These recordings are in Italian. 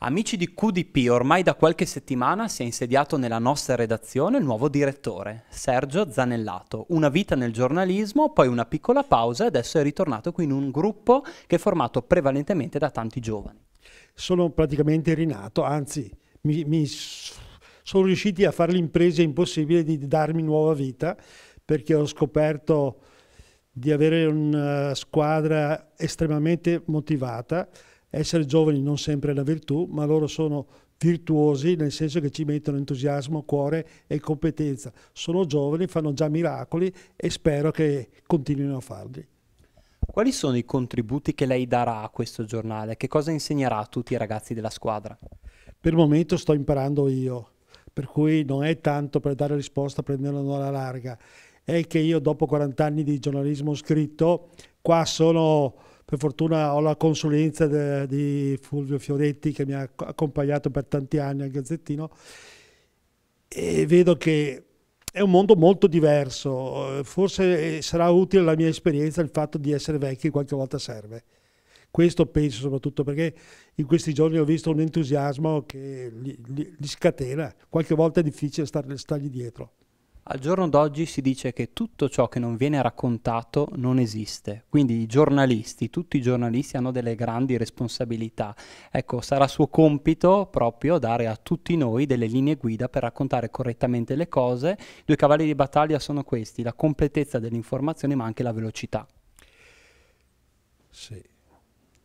Amici di QDP, ormai da qualche settimana si è insediato nella nostra redazione il nuovo direttore, Sergio Zanellato. Una vita nel giornalismo, poi una piccola pausa e adesso è ritornato qui in un gruppo che è formato prevalentemente da tanti giovani. Sono praticamente rinato, anzi mi, mi sono riusciti a fare l'impresa impossibile di darmi nuova vita perché ho scoperto di avere una squadra estremamente motivata essere giovani non sempre è una virtù, ma loro sono virtuosi nel senso che ci mettono entusiasmo, cuore e competenza. Sono giovani, fanno già miracoli e spero che continuino a farli. Quali sono i contributi che lei darà a questo giornale? Che cosa insegnerà a tutti i ragazzi della squadra? Per il momento sto imparando io, per cui non è tanto per dare risposta prendendo alla larga, è che io dopo 40 anni di giornalismo scritto, qua sono per fortuna ho la consulenza de, di Fulvio Fioretti che mi ha accompagnato per tanti anni al Gazzettino e vedo che è un mondo molto diverso, forse eh, sarà utile la mia esperienza il fatto di essere vecchi qualche volta serve. Questo penso soprattutto perché in questi giorni ho visto un entusiasmo che li, li, li scatena, qualche volta è difficile stargli dietro. Al giorno d'oggi si dice che tutto ciò che non viene raccontato non esiste, quindi i giornalisti, tutti i giornalisti hanno delle grandi responsabilità. Ecco, sarà suo compito proprio dare a tutti noi delle linee guida per raccontare correttamente le cose. I due cavalli di battaglia sono questi, la completezza dell'informazione ma anche la velocità. Sì,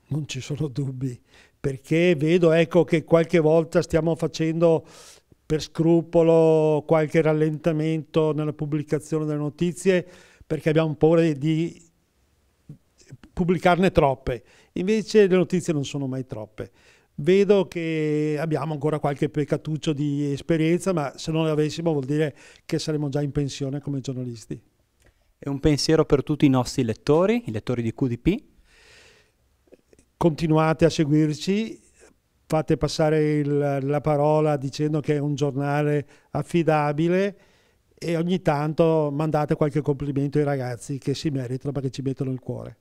non ci sono dubbi, perché vedo ecco, che qualche volta stiamo facendo per scrupolo qualche rallentamento nella pubblicazione delle notizie perché abbiamo paura di pubblicarne troppe. Invece le notizie non sono mai troppe. Vedo che abbiamo ancora qualche peccatuccio di esperienza, ma se non le avessimo vuol dire che saremmo già in pensione come giornalisti. E un pensiero per tutti i nostri lettori, i lettori di QDP? Continuate a seguirci fate passare il, la parola dicendo che è un giornale affidabile e ogni tanto mandate qualche complimento ai ragazzi che si meritano perché ci mettono il cuore.